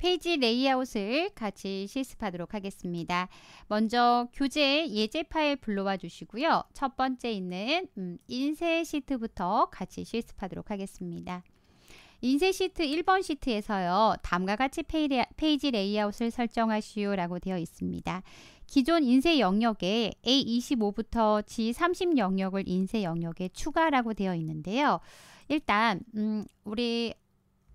페이지 레이아웃을 같이 실습하도록 하겠습니다. 먼저 교재 예제 파일 불러와 주시고요. 첫 번째 있는 음, 인쇄 시트부터 같이 실습하도록 하겠습니다. 인쇄 시트 1번 시트에서요. 다음과 같이 페이지 레이아웃을 설정하시오 라고 되어 있습니다. 기존 인쇄 영역에 A25부터 G30 영역을 인쇄 영역에 추가라고 되어 있는데요. 일단 음, 우리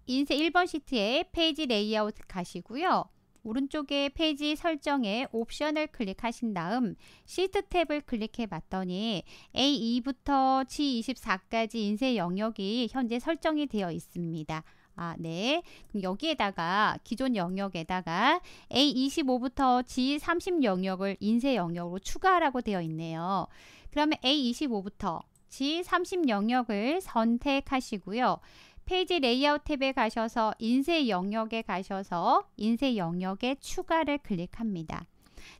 인쇄 1번 시트에 페이지 레이아웃 가시고요. 오른쪽에 페이지 설정에 옵션을 클릭하신 다음 시트 탭을 클릭해 봤더니 A2부터 G24까지 인쇄 영역이 현재 설정이 되어 있습니다. 아, 네. 그럼 여기에다가 기존 영역에다가 A25부터 G30 영역을 인쇄 영역으로 추가하라고 되어 있네요. 그러면 A25부터 G30 영역을 선택하시고요. 페이지 레이아웃 탭에 가셔서 인쇄 영역에 가셔서 인쇄 영역에 추가를 클릭합니다.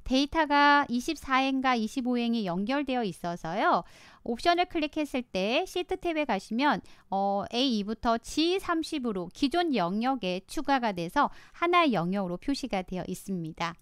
데이터가 24행과 25행이 연결되어 있어서요. 옵션을 클릭했을 때 시트 탭에 가시면 어, A2부터 G30으로 기존 영역에 추가가 돼서 하나의 영역으로 표시가 되어 있습니다.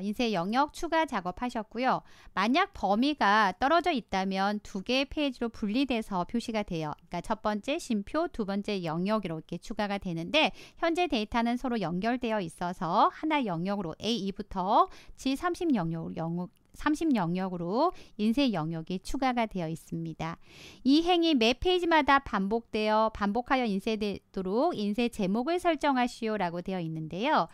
인쇄 영역 추가 작업하셨고요. 만약 범위가 떨어져 있다면 두 개의 페이지로 분리돼서 표시가 돼요. 그러니까 첫 번째 심표, 두 번째 영역 이렇게 추가가 되는데 현재 데이터는 서로 연결되어 있어서 하나 영역으로 A2부터 G30 영역, 영역 30 영역으로 인쇄 영역이 추가가 되어 있습니다. 이 행이 매 페이지마다 반복되어 반복하여 인쇄되도록 인쇄 제목을 설정하시오 라고 되어 있는데요.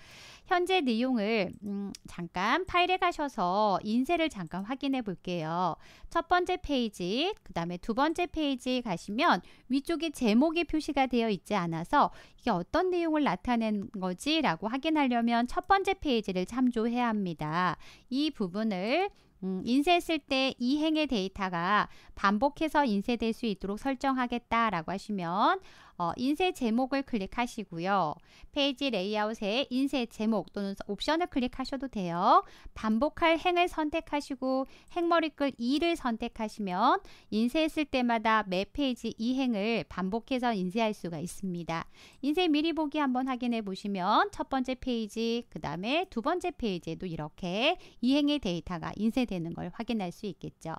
현재 내용을 음, 잠깐 파일에 가셔서 인쇄를 잠깐 확인해 볼게요. 첫 번째 페이지, 그 다음에 두 번째 페이지 가시면 위쪽에 제목이 표시가 되어 있지 않아서 이게 어떤 내용을 나타낸 거지 라고 확인하려면 첫 번째 페이지를 참조해야 합니다. 이 부분을 음, 인쇄했을 때 이행의 데이터가 반복해서 인쇄될 수 있도록 설정하겠다라고 하시면 어, 인쇄 제목을 클릭하시고요. 페이지 레이아웃에 인쇄 제목 또는 옵션을 클릭하셔도 돼요. 반복할 행을 선택하시고 행머리글 2를 선택하시면 인쇄했을 때마다 매 페이지 이 행을 반복해서 인쇄할 수가 있습니다. 인쇄 미리 보기 한번 확인해 보시면 첫 번째 페이지 그 다음에 두 번째 페이지에도 이렇게 이행의 데이터가 인쇄되는 걸 확인할 수 있겠죠.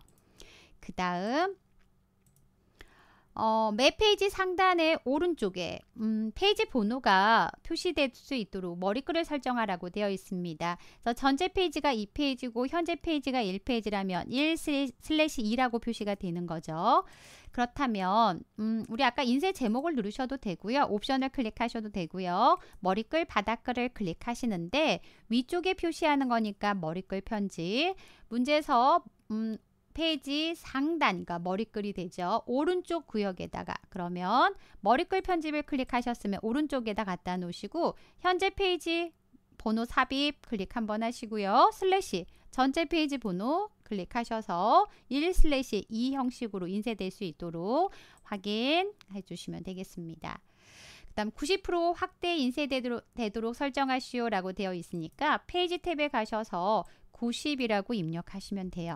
그 다음 어, 매 페이지 상단의 오른쪽에 음, 페이지 번호가 표시될 수 있도록 머리글을 설정하라고 되어 있습니다. 그래서 전체 페이지가 2페이지고 현재 페이지가 1페이지라면 1 슬래시 2라고 표시가 되는 거죠. 그렇다면 음, 우리 아까 인쇄 제목을 누르셔도 되고요. 옵션을 클릭하셔도 되고요. 머리글 바닥글을 클릭하시는데 위쪽에 표시하는 거니까 머리글 편집 문제에서 음, 페이지 상단, 그러니까 머리글이 되죠. 오른쪽 구역에다가 그러면 머리글 편집을 클릭하셨으면 오른쪽에다 갖다 놓으시고 현재 페이지 번호 삽입 클릭 한번 하시고요. 슬래시 전체 페이지 번호 클릭하셔서 1 슬래시 2 형식으로 인쇄될 수 있도록 확인해 주시면 되겠습니다. 그 다음 90% 확대 인쇄되도록 되도록 설정하시오 라고 되어 있으니까 페이지 탭에 가셔서 90이라고 입력하시면 돼요.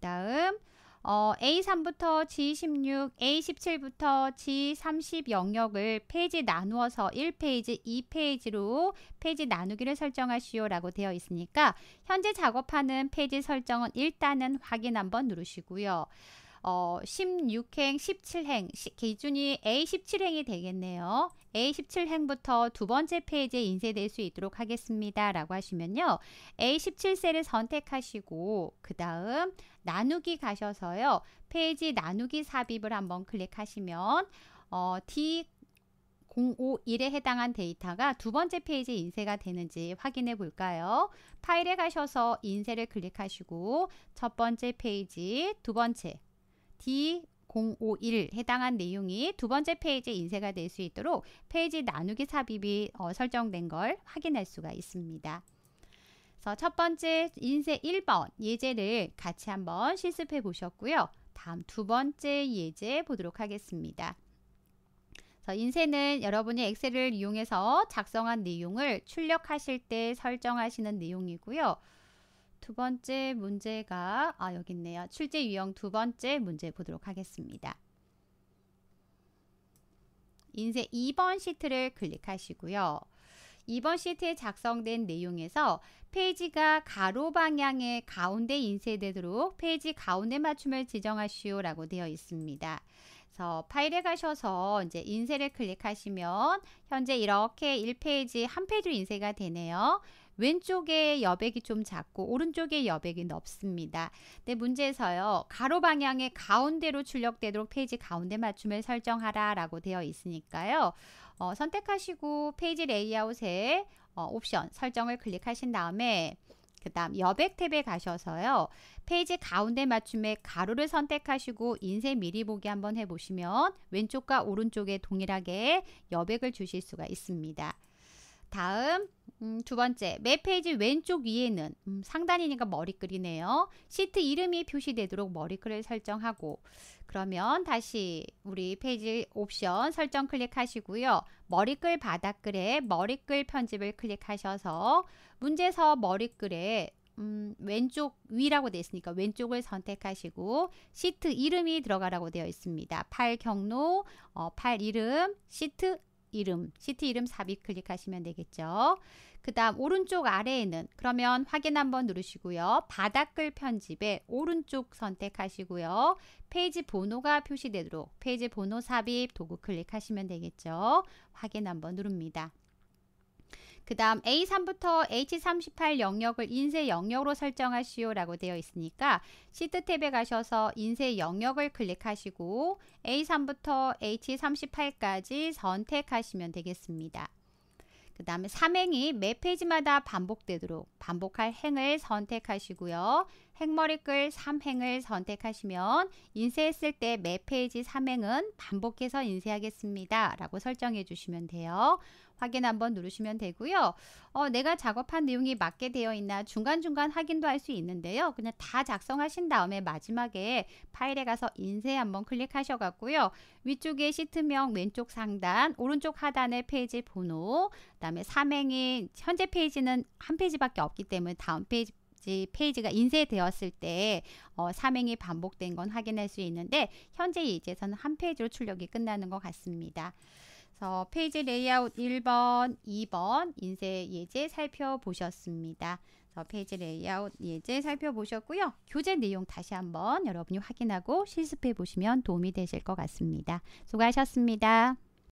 다음 어, A3부터 G16, A17부터 G30 영역을 페이지 나누어서 1페이지, 2페이지로 페이지 나누기를 설정하시오 라고 되어 있으니까 현재 작업하는 페이지 설정은 일단은 확인 한번 누르시고요. 어, 16행, 17행, 시, 기준이 A17행이 되겠네요. A17행부터 두 번째 페이지에 인쇄될 수 있도록 하겠습니다. 라고 하시면요. A17셀을 선택하시고 그 다음 나누기 가셔서요. 페이지 나누기 삽입을 한번 클릭하시면 어, D 051에 해당한 데이터가 두 번째 페이지에 인쇄가 되는지 확인해 볼까요? 파일에 가셔서 인쇄를 클릭하시고 첫 번째 페이지, 두 번째, D 051 해당한 내용이 두 번째 페이지에 인쇄가 될 수 있도록 페이지 나누기 삽입이 어, 설정된 걸 확인할 수가 있습니다. 그래서 첫 번째 인쇄 1번 예제를 같이 한번 실습해 보셨고요. 다음 두 번째 예제 보도록 하겠습니다. 인쇄는 여러분이 엑셀을 이용해서 작성한 내용을 출력하실 때 설정하시는 내용이고요. 두 번째 문제가 아 여기 있네요. 출제 유형 두 번째 문제 보도록 하겠습니다. 인쇄 2번 시트를 클릭하시고요. 2번 시트에 작성된 내용에서 페이지가 가로 방향의 가운데 인쇄되도록 페이지 가운데 맞춤을 지정하시오 라고 되어 있습니다. 그래서 파일에 가셔서 이제 인쇄를 클릭하시면 현재 이렇게 1페이지 한 페이지로 인쇄가 되네요. 왼쪽에 여백이 좀 작고 오른쪽에 여백이 넓습니다. 근데 네, 문제에서요. 가로 방향의 가운데로 출력되도록 페이지 가운데 맞춤을 설정하라 라고 되어 있으니까요. 어, 선택하시고 페이지 레이아웃에 어, 옵션 설정을 클릭하신 다음에 그 다음 여백 탭에 가셔서요. 페이지 가운데 맞춤의 가로를 선택하시고 인쇄 미리 보기 한번 해보시면 왼쪽과 오른쪽에 동일하게 여백을 주실 수가 있습니다. 다음 음, 두 번째, 맵 페이지 왼쪽 위에는 음, 상단이니까 머리글이네요. 시트 이름이 표시되도록 머리글을 설정하고 그러면 다시 우리 페이지 옵션 설정 클릭하시고요. 머리글 바닥글에 머리글 편집을 클릭하셔서 문제서 머리글에 음, 왼쪽 위라고 되어 있으니까 왼쪽을 선택하시고 시트 이름이 들어가라고 되어 있습니다. 팔 경로, 어, 팔 이름, 시트 이름, 시트 이름 삽입 클릭하시면 되겠죠. 그 다음 오른쪽 아래에는 그러면 확인 한번 누르시고요. 바닥글 편집에 오른쪽 선택하시고요. 페이지 번호가 표시되도록 페이지 번호 삽입 도구 클릭하시면 되겠죠. 확인 한번 누릅니다. 그 다음 A3부터 H38 영역을 인쇄 영역으로 설정하시오 라고 되어 있으니까 시트 탭에 가셔서 인쇄 영역을 클릭하시고 A3부터 H38까지 선택하시면 되겠습니다. 그 다음에 삼행이 매 페이지마다 반복되도록 반복할 행을 선택하시고요. 행머리 끌 3행을 선택하시면 인쇄했을 때 매 페이지 3행은 반복해서 인쇄하겠습니다. 라고 설정해 주시면 돼요. 확인 한번 누르시면 되고요. 어, 내가 작업한 내용이 맞게 되어 있나 중간중간 확인도 할 수 있는데요. 그냥 다 작성하신 다음에 마지막에 파일에 가서 인쇄 한번 클릭하셔갖고요. 위쪽에 시트명 왼쪽 상단, 오른쪽 하단에 페이지 번호, 그 다음에 삼행인 현재 페이지는 한 페이지밖에 없기 때문에 다음 페이지 페이지가 인쇄되었을 때 어, 삼행이 반복된 건 확인할 수 있는데 현재 이제서는 한 페이지로 출력이 끝나는 것 같습니다. 그래서 페이지 레이아웃 1번, 2번 인쇄 예제 살펴보셨습니다. 페이지 레이아웃 예제 살펴보셨고요. 교재 내용 다시 한번 여러분이 확인하고 실습해 보시면 도움이 되실 것 같습니다. 수고하셨습니다.